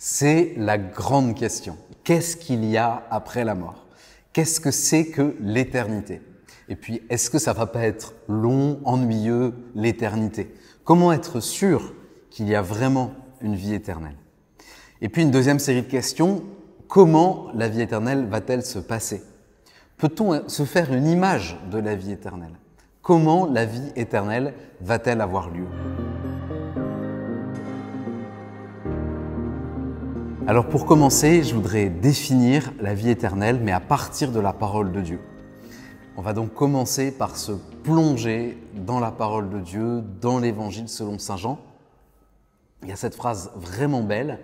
C'est la grande question. Qu'est-ce qu'il y a après la mort Qu'est-ce que c'est que l'éternité Et puis, est-ce que ça va pas être long, ennuyeux, l'éternité Comment être sûr qu'il y a vraiment une vie éternelle Et puis, une deuxième série de questions. Comment la vie éternelle va-t-elle se passer Peut-on euh, se faire une image de la vie éternelle Comment la vie éternelle va-t-elle avoir lieu Alors pour commencer, je voudrais définir la vie éternelle, mais à partir de la parole de Dieu. On va donc commencer par se plonger dans la parole de Dieu, dans l'évangile selon Saint Jean. Il y a cette phrase vraiment belle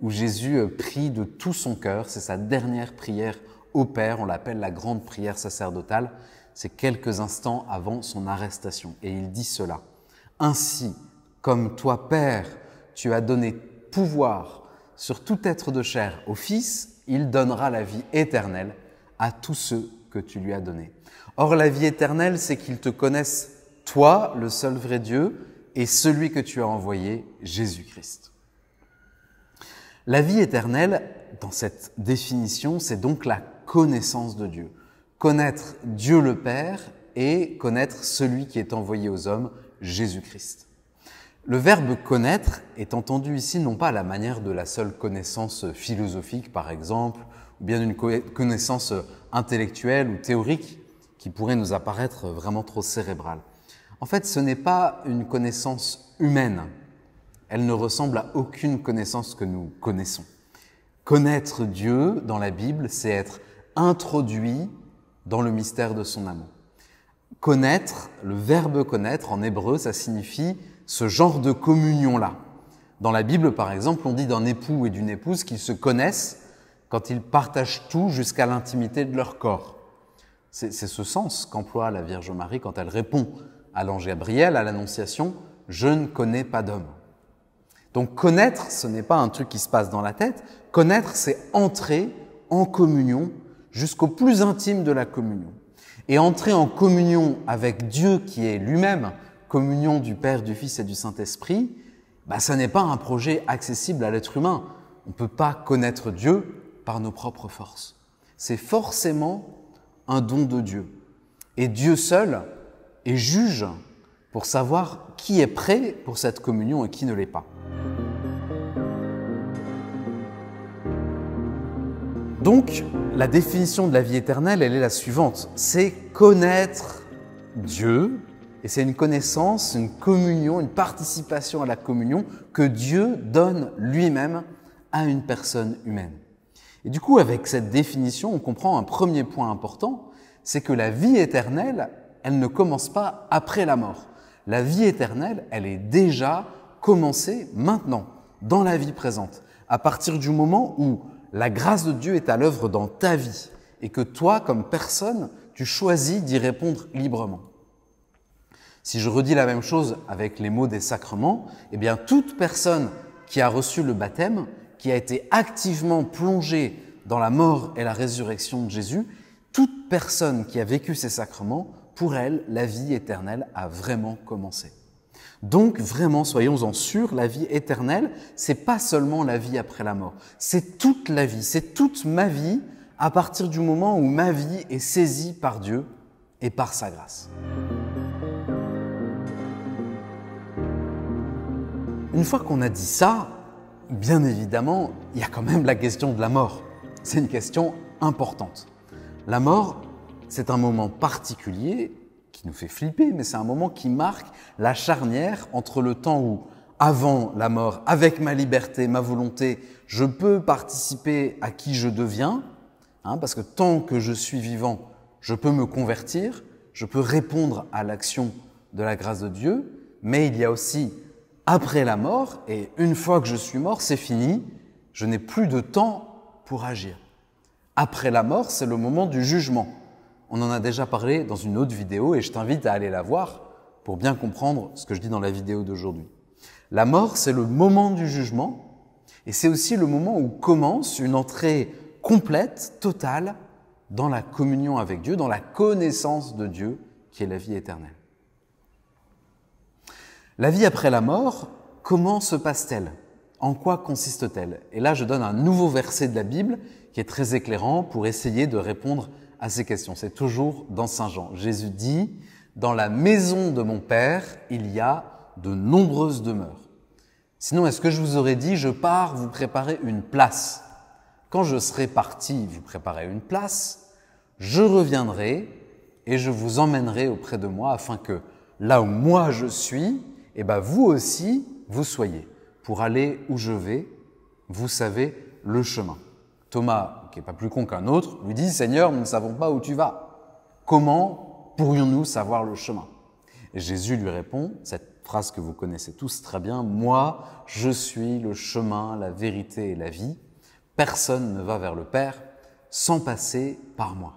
où Jésus euh, prie de tout son cœur, c'est sa dernière prière au Père, on l'appelle la grande prière sacerdotale, c'est quelques instants avant son arrestation. Et il dit cela. Ainsi, comme toi Père, tu as donné pouvoir sur tout être de chair au Fils, il donnera la vie éternelle à tous ceux que tu lui as donnés. Or, la vie éternelle, c'est qu'ils te connaissent, toi, le seul vrai Dieu, et celui que tu as envoyé, Jésus-Christ. La vie éternelle, dans cette définition, c'est donc la connaissance de Dieu. Connaître Dieu le Père et connaître celui qui est envoyé aux hommes, Jésus-Christ. Le verbe connaître est entendu ici non pas à la manière de la seule connaissance philosophique, par exemple, ou bien une connaissance intellectuelle ou théorique qui pourrait nous apparaître vraiment trop cérébrale. En fait, ce n'est pas une connaissance humaine. Elle ne ressemble à aucune connaissance que nous connaissons. Connaître Dieu dans la Bible, c'est être introduit dans le mystère de son amour. Connaître, le verbe connaître en hébreu, ça signifie ce genre de communion-là. Dans la Bible, par exemple, on dit d'un époux et d'une épouse qu'ils se connaissent quand ils partagent tout jusqu'à l'intimité de leur corps. C'est ce sens qu'emploie la Vierge Marie quand elle répond à l'ange Gabriel, à l'Annonciation, Je ne connais pas d'homme. Donc connaître, ce n'est pas un truc qui se passe dans la tête, connaître, c'est entrer en communion jusqu'au plus intime de la communion. Et entrer en communion avec Dieu qui est lui-même, communion du Père, du Fils et du Saint-Esprit, bah, ça n'est pas un projet accessible à l'être humain. On ne peut pas connaître Dieu par nos propres forces. C'est forcément un don de Dieu. Et Dieu seul est juge pour savoir qui est prêt pour cette communion et qui ne l'est pas. Donc, la définition de la vie éternelle, elle est la suivante. C'est connaître Dieu, et c'est une connaissance, une communion, une participation à la communion que Dieu donne lui-même à une personne humaine. Et du coup, avec cette définition, on comprend un premier point important, c'est que la vie éternelle, elle ne commence pas après la mort. La vie éternelle, elle est déjà commencée maintenant, dans la vie présente, à partir du moment où la grâce de Dieu est à l'œuvre dans ta vie et que toi, comme personne, tu choisis d'y répondre librement. Si je redis la même chose avec les mots des sacrements, eh bien toute personne qui a reçu le baptême, qui a été activement plongée dans la mort et la résurrection de Jésus, toute personne qui a vécu ces sacrements, pour elle, la vie éternelle a vraiment commencé. Donc vraiment, soyons-en sûrs, la vie éternelle, c'est pas seulement la vie après la mort, c'est toute la vie, c'est toute ma vie à partir du moment où ma vie est saisie par Dieu et par sa grâce. Une fois qu'on a dit ça, bien évidemment, il y a quand même la question de la mort. C'est une question importante. La mort, c'est un moment particulier qui nous fait flipper, mais c'est un moment qui marque la charnière entre le temps où, avant la mort, avec ma liberté, ma volonté, je peux participer à qui je deviens, hein, parce que tant que je suis vivant, je peux me convertir, je peux répondre à l'action de la grâce de Dieu, mais il y a aussi après la mort, et une fois que je suis mort, c'est fini, je n'ai plus de temps pour agir. Après la mort, c'est le moment du jugement. On en a déjà parlé dans une autre vidéo et je t'invite à aller la voir pour bien comprendre ce que je dis dans la vidéo d'aujourd'hui. La mort, c'est le moment du jugement et c'est aussi le moment où commence une entrée complète, totale, dans la communion avec Dieu, dans la connaissance de Dieu qui est la vie éternelle. La vie après la mort, comment se passe-t-elle En quoi consiste-t-elle Et là, je donne un nouveau verset de la Bible qui est très éclairant pour essayer de répondre à ces questions. C'est toujours dans Saint Jean. Jésus dit, Dans la maison de mon Père, il y a de nombreuses demeures. Sinon, est-ce que je vous aurais dit, je pars vous préparer une place Quand je serai parti vous préparer une place, je reviendrai et je vous emmènerai auprès de moi afin que là où moi je suis, et eh bien, vous aussi, vous soyez. Pour aller où je vais, vous savez le chemin. Thomas, qui n'est pas plus con qu'un autre, lui dit, Seigneur, nous ne savons pas où tu vas. Comment pourrions-nous savoir le chemin Jésus lui répond, cette phrase que vous connaissez tous très bien, Moi, je suis le chemin, la vérité et la vie. Personne ne va vers le Père sans passer par moi.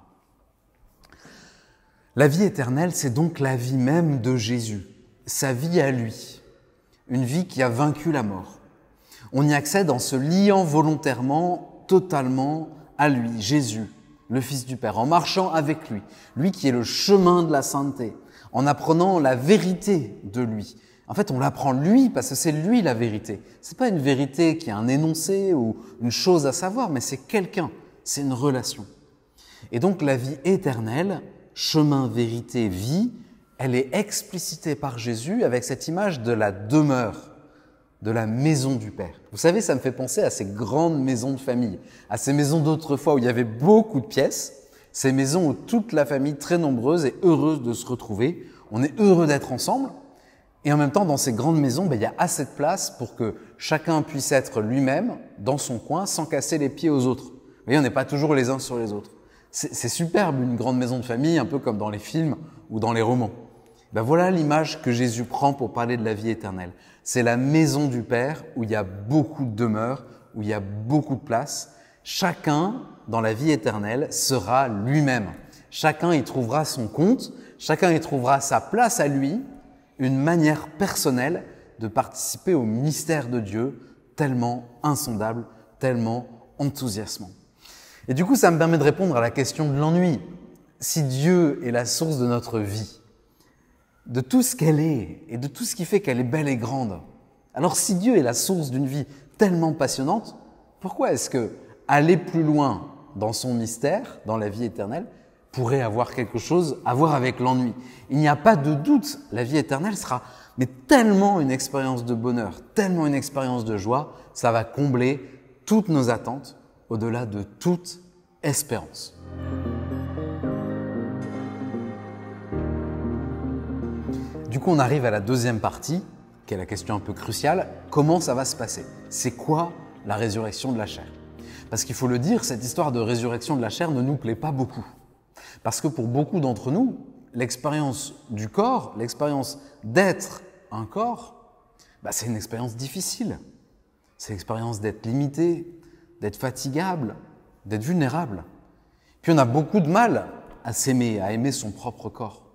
La vie éternelle, c'est donc la vie même de Jésus sa vie à lui, une vie qui a vaincu la mort. On y accède en se liant volontairement, totalement à lui, Jésus, le Fils du Père, en marchant avec lui, lui qui est le chemin de la sainteté, en apprenant la vérité de lui. En fait, on l'apprend lui parce que c'est lui la vérité. Ce n'est pas une vérité qui a un énoncé ou une chose à savoir, mais c'est quelqu'un, c'est une relation. Et donc la vie éternelle, chemin, vérité, vie, elle est explicitée par Jésus avec cette image de la demeure, de la maison du Père. Vous savez, ça me fait penser à ces grandes maisons de famille, à ces maisons d'autrefois où il y avait beaucoup de pièces, ces maisons où toute la famille très nombreuse est heureuse de se retrouver, on est heureux d'être ensemble, et en même temps, dans ces grandes maisons, ben, il y a assez de place pour que chacun puisse être lui-même dans son coin sans casser les pieds aux autres. Vous voyez, on n'est pas toujours les uns sur les autres. C'est superbe, une grande maison de famille, un peu comme dans les films ou dans les romans. Ben voilà l'image que Jésus prend pour parler de la vie éternelle. C'est la maison du Père où il y a beaucoup de demeures, où il y a beaucoup de places. Chacun, dans la vie éternelle, sera lui-même. Chacun y trouvera son compte, chacun y trouvera sa place à lui, une manière personnelle de participer au mystère de Dieu, tellement insondable, tellement enthousiasmant. Et du coup, ça me permet de répondre à la question de l'ennui. Si Dieu est la source de notre vie, de tout ce qu'elle est et de tout ce qui fait qu'elle est belle et grande. Alors si Dieu est la source d'une vie tellement passionnante, pourquoi est-ce que aller plus loin dans son mystère, dans la vie éternelle, pourrait avoir quelque chose à voir avec l'ennui Il n'y a pas de doute, la vie éternelle sera mais tellement une expérience de bonheur, tellement une expérience de joie, ça va combler toutes nos attentes au-delà de toute espérance. Qu'on on arrive à la deuxième partie, qui est la question un peu cruciale, comment ça va se passer C'est quoi la résurrection de la chair Parce qu'il faut le dire, cette histoire de résurrection de la chair ne nous plaît pas beaucoup. Parce que pour beaucoup d'entre nous, l'expérience du corps, l'expérience d'être un corps, bah, c'est une expérience difficile. C'est l'expérience d'être limité, d'être fatigable, d'être vulnérable. Puis on a beaucoup de mal à s'aimer, à aimer son propre corps.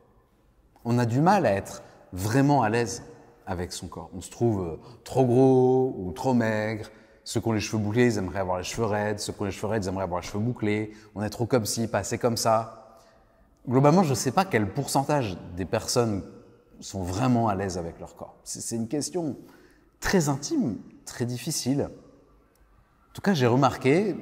On a du mal à être vraiment à l'aise avec son corps. On se trouve euh, trop gros ou trop maigre. Ceux qui ont les cheveux bouclés, ils aimeraient avoir les cheveux raides. Ceux qui ont les cheveux raides, ils aimeraient avoir les cheveux bouclés. On est trop comme ci, pas assez comme ça. Globalement, je ne sais pas quel pourcentage des personnes sont vraiment à l'aise avec leur corps. C'est une question très intime, très difficile. En tout cas, j'ai remarqué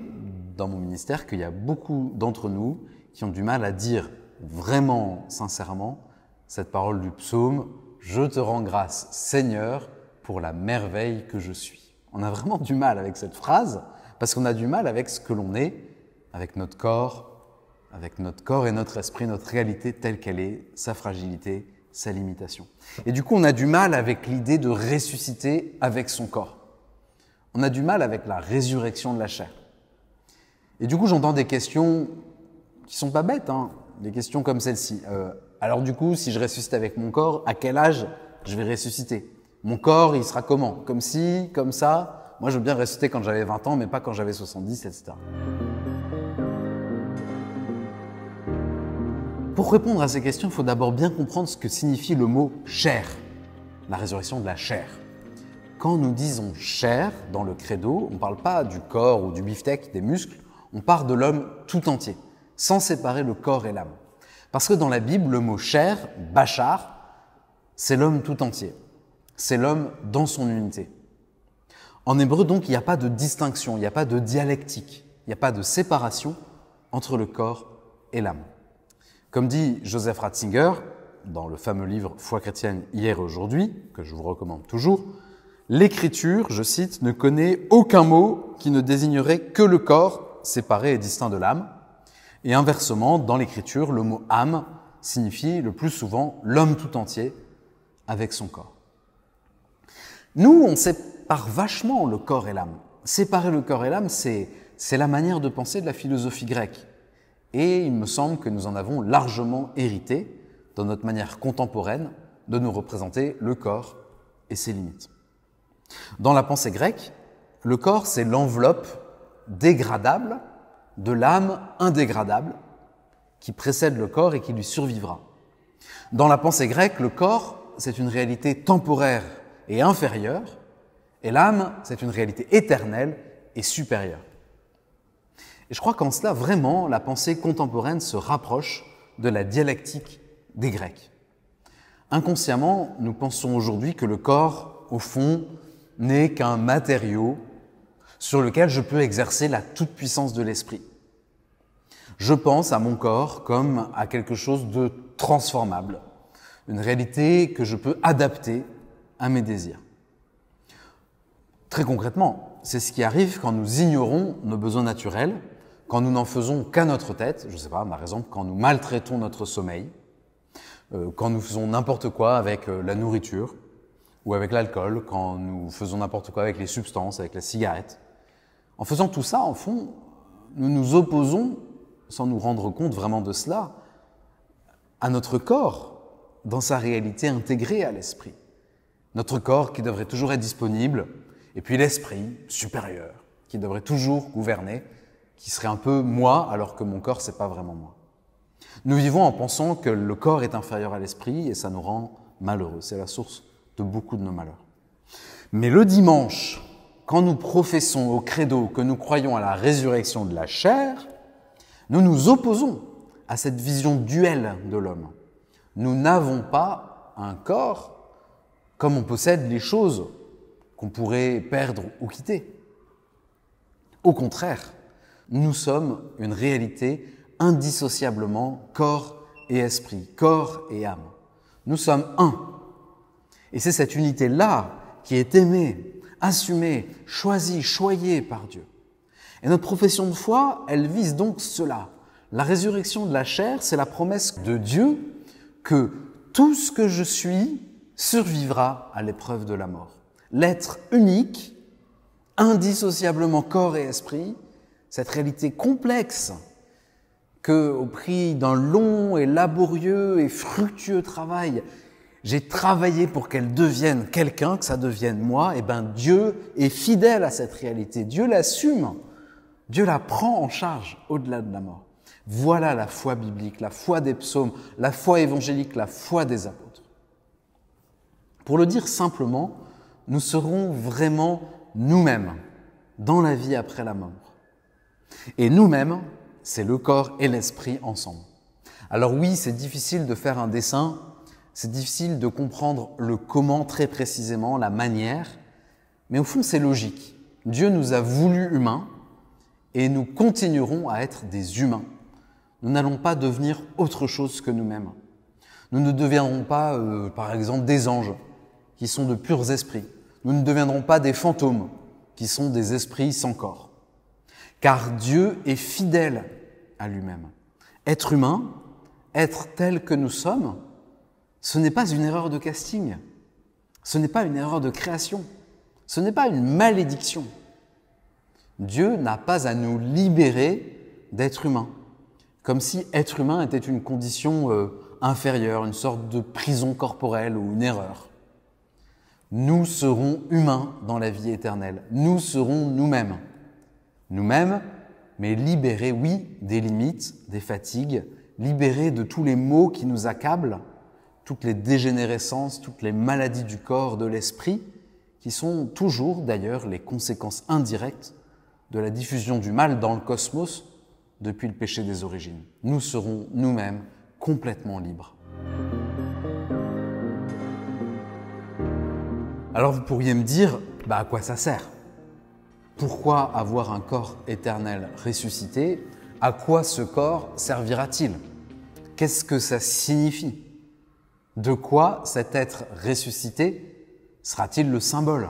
dans mon ministère qu'il y a beaucoup d'entre nous qui ont du mal à dire vraiment sincèrement cette parole du psaume, Je te rends grâce Seigneur pour la merveille que je suis. On a vraiment du mal avec cette phrase, parce qu'on a du mal avec ce que l'on est, avec notre corps, avec notre corps et notre esprit, notre réalité telle qu'elle est, sa fragilité, sa limitation. Et du coup, on a du mal avec l'idée de ressusciter avec son corps. On a du mal avec la résurrection de la chair. Et du coup, j'entends des questions qui sont pas bêtes, hein. des questions comme celle-ci. Euh, alors du coup, si je ressuscite avec mon corps, à quel âge je vais ressusciter Mon corps, il sera comment Comme si, comme ça Moi, je veux bien ressusciter quand j'avais 20 ans, mais pas quand j'avais 70, etc. Pour répondre à ces questions, il faut d'abord bien comprendre ce que signifie le mot chair, la résurrection de la chair. Quand nous disons chair dans le credo, on ne parle pas du corps ou du beefsteak, des muscles, on parle de l'homme tout entier, sans séparer le corps et l'âme. Parce que dans la Bible, le mot chair, Bachar, c'est l'homme tout entier. C'est l'homme dans son unité. En hébreu, donc, il n'y a pas de distinction, il n'y a pas de dialectique, il n'y a pas de séparation entre le corps et l'âme. Comme dit Joseph Ratzinger dans le fameux livre Foi chrétienne hier aujourd'hui, que je vous recommande toujours, l'écriture, je cite, ne connaît aucun mot qui ne désignerait que le corps séparé et distinct de l'âme, et inversement, dans l'écriture, le mot âme signifie le plus souvent l'homme tout entier avec son corps. Nous, on sépare vachement le corps et l'âme. Séparer le corps et l'âme, c'est, c'est la manière de penser de la philosophie grecque. Et il me semble que nous en avons largement hérité dans notre manière contemporaine de nous représenter le corps et ses limites. Dans la pensée grecque, le corps, c'est l'enveloppe dégradable de l'âme indégradable qui précède le corps et qui lui survivra. Dans la pensée grecque, le corps, c'est une réalité temporaire et inférieure, et l'âme, c'est une réalité éternelle et supérieure. Et je crois qu'en cela, vraiment, la pensée contemporaine se rapproche de la dialectique des Grecs. Inconsciemment, nous pensons aujourd'hui que le corps, au fond, n'est qu'un matériau sur lequel je peux exercer la toute-puissance de l'esprit. Je pense à mon corps comme à quelque chose de transformable, une réalité que je peux adapter à mes désirs. Très concrètement, c'est ce qui arrive quand nous ignorons nos besoins naturels, quand nous n'en faisons qu'à notre tête, je ne sais pas, par exemple, quand nous maltraitons notre sommeil, euh, quand nous faisons n'importe quoi avec euh, la nourriture ou avec l'alcool, quand nous faisons n'importe quoi avec les substances, avec la cigarette. En faisant tout ça, en fond, nous nous opposons, sans nous rendre compte vraiment de cela, à notre corps dans sa réalité intégrée à l'esprit. Notre corps qui devrait toujours être disponible, et puis l'esprit supérieur qui devrait toujours gouverner, qui serait un peu moi alors que mon corps c'est pas vraiment moi. Nous vivons en pensant que le corps est inférieur à l'esprit et ça nous rend malheureux. C'est la source de beaucoup de nos malheurs. Mais le dimanche, quand nous professons au credo que nous croyons à la résurrection de la chair, nous nous opposons à cette vision duelle de l'homme. Nous n'avons pas un corps comme on possède les choses qu'on pourrait perdre ou quitter. Au contraire, nous sommes une réalité indissociablement corps et esprit, corps et âme. Nous sommes un. Et c'est cette unité-là qui est aimée assumé, choisi, choyé par Dieu. Et notre profession de foi, elle vise donc cela. La résurrection de la chair, c'est la promesse de Dieu que tout ce que je suis survivra à l'épreuve de la mort. L'être unique, indissociablement corps et esprit, cette réalité complexe que, au prix d'un long et laborieux et fructueux travail j'ai travaillé pour qu'elle devienne quelqu'un, que ça devienne moi, et eh ben Dieu est fidèle à cette réalité. Dieu l'assume. Dieu la prend en charge au-delà de la mort. Voilà la foi biblique, la foi des psaumes, la foi évangélique, la foi des apôtres. Pour le dire simplement, nous serons vraiment nous-mêmes dans la vie après la mort. Et nous-mêmes, c'est le corps et l'esprit ensemble. Alors oui, c'est difficile de faire un dessin c'est difficile de comprendre le comment très précisément, la manière, mais au fond c'est logique. Dieu nous a voulu humains et nous continuerons à être des humains. Nous n'allons pas devenir autre chose que nous-mêmes. Nous ne deviendrons pas, euh, par exemple, des anges, qui sont de purs esprits. Nous ne deviendrons pas des fantômes, qui sont des esprits sans corps. Car Dieu est fidèle à lui-même. Être humain, être tel que nous sommes, ce n'est pas une erreur de casting, ce n'est pas une erreur de création, ce n'est pas une malédiction. Dieu n'a pas à nous libérer d'être humain, comme si être humain était une condition euh, inférieure, une sorte de prison corporelle ou une erreur. Nous serons humains dans la vie éternelle, nous serons nous-mêmes. Nous-mêmes, mais libérés, oui, des limites, des fatigues, libérés de tous les maux qui nous accablent, toutes les dégénérescences, toutes les maladies du corps, de l'esprit, qui sont toujours d'ailleurs les conséquences indirectes de la diffusion du mal dans le cosmos depuis le péché des origines. Nous serons nous-mêmes complètement libres. Alors vous pourriez me dire, bah à quoi ça sert Pourquoi avoir un corps éternel ressuscité À quoi ce corps servira-t-il Qu'est-ce que ça signifie de quoi cet être ressuscité sera-t-il le symbole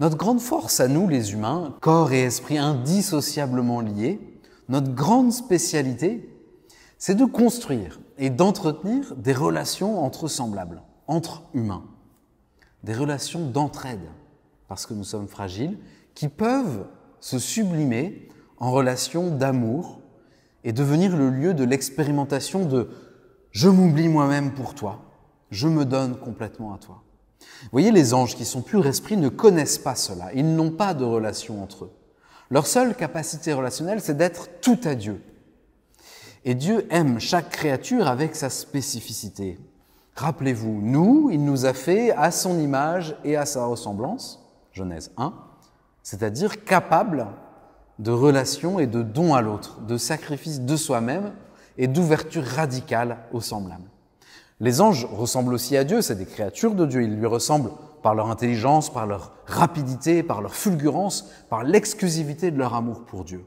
Notre grande force à nous, les humains, corps et esprit indissociablement liés, notre grande spécialité, c'est de construire et d'entretenir des relations entre semblables, entre humains, des relations d'entraide, parce que nous sommes fragiles, qui peuvent se sublimer en relations d'amour et devenir le lieu de l'expérimentation de je m'oublie moi-même pour toi. Je me donne complètement à toi. Vous voyez, les anges qui sont purs esprits ne connaissent pas cela. Ils n'ont pas de relation entre eux. Leur seule capacité relationnelle, c'est d'être tout à Dieu. Et Dieu aime chaque créature avec sa spécificité. Rappelez-vous, nous, il nous a fait à son image et à sa ressemblance, Genèse 1, c'est-à-dire capable de relation et de don à l'autre, de sacrifice de soi-même et d'ouverture radicale aux semblables. Les anges ressemblent aussi à Dieu, c'est des créatures de Dieu, ils lui ressemblent par leur intelligence, par leur rapidité, par leur fulgurance, par l'exclusivité de leur amour pour Dieu.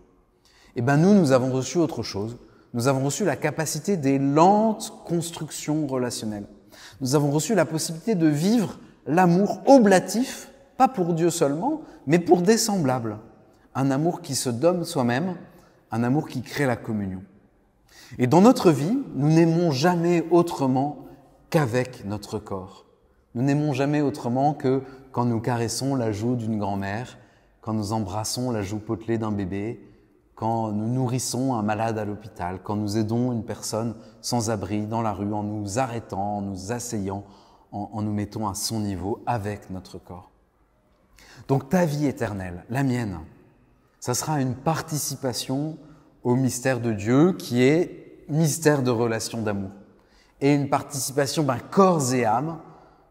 Et eh bien nous, nous avons reçu autre chose. Nous avons reçu la capacité des lentes constructions relationnelles. Nous avons reçu la possibilité de vivre l'amour oblatif, pas pour Dieu seulement, mais pour des semblables. Un amour qui se donne soi-même, un amour qui crée la communion. Et dans notre vie, nous n'aimons jamais autrement qu'avec notre corps. Nous n'aimons jamais autrement que quand nous caressons la joue d'une grand-mère, quand nous embrassons la joue potelée d'un bébé, quand nous nourrissons un malade à l'hôpital, quand nous aidons une personne sans abri dans la rue, en nous arrêtant, en nous asseyant, en, nous mettant à son niveau avec notre corps. Donc ta vie éternelle, la mienne, ça sera une participation au mystère de Dieu qui est mystère de relation d'amour. Et une participation ben, corps et âme,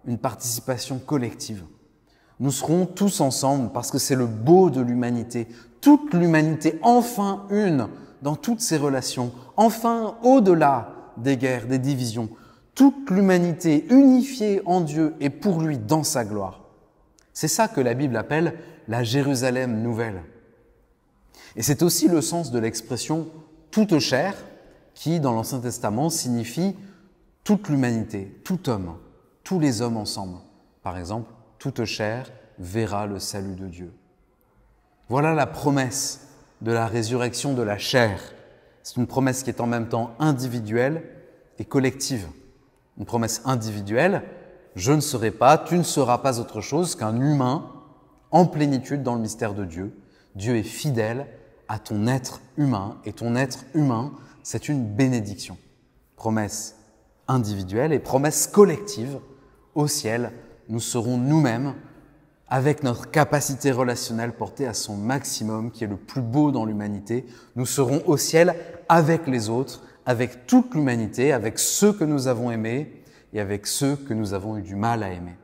une participation collective. Nous serons tous ensemble parce que c'est le beau de l'humanité. Toute l'humanité, enfin une, dans toutes ses relations, enfin au-delà des guerres, des divisions. Toute l'humanité unifiée en Dieu et pour lui dans sa gloire. C'est ça que la Bible appelle la Jérusalem nouvelle. Et c'est aussi le sens de l'expression toute chair qui, dans l'Ancien Testament, signifie toute l'humanité, tout homme, tous les hommes ensemble. Par exemple, toute chair verra le salut de Dieu. Voilà la promesse de la résurrection de la chair. C'est une promesse qui est en même temps individuelle et collective. Une promesse individuelle, je ne serai pas, tu ne seras pas autre chose qu'un humain en plénitude dans le mystère de Dieu. Dieu est fidèle à ton être humain, et ton être humain, c'est une bénédiction. Promesse individuelle et promesse collective, au ciel, nous serons nous-mêmes avec notre capacité relationnelle portée à son maximum, qui est le plus beau dans l'humanité. Nous serons au ciel avec les autres, avec toute l'humanité, avec ceux que nous avons aimés et avec ceux que nous avons eu du mal à aimer.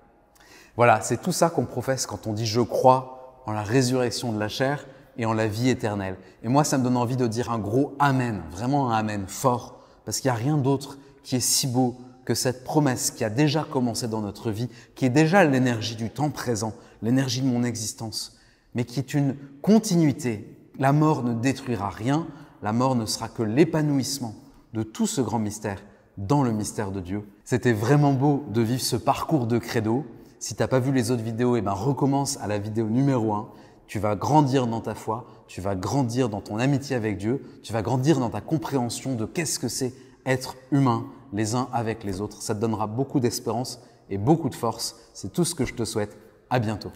Voilà, c'est tout ça qu'on professe quand on dit je crois en la résurrection de la chair et en la vie éternelle. Et moi, ça me donne envie de dire un gros Amen, vraiment un Amen fort, parce qu'il n'y a rien d'autre qui est si beau que cette promesse qui a déjà commencé dans notre vie, qui est déjà l'énergie du temps présent, l'énergie de mon existence, mais qui est une continuité. La mort ne détruira rien, la mort ne sera que l'épanouissement de tout ce grand mystère dans le mystère de Dieu. C'était vraiment beau de vivre ce parcours de credo. Si tu t'as pas vu les autres vidéos, eh ben recommence à la vidéo numéro 1 tu vas grandir dans ta foi, tu vas grandir dans ton amitié avec Dieu, tu vas grandir dans ta compréhension de qu'est-ce que c'est être humain les uns avec les autres. Ça te donnera beaucoup d'espérance et beaucoup de force. C'est tout ce que je te souhaite. À bientôt.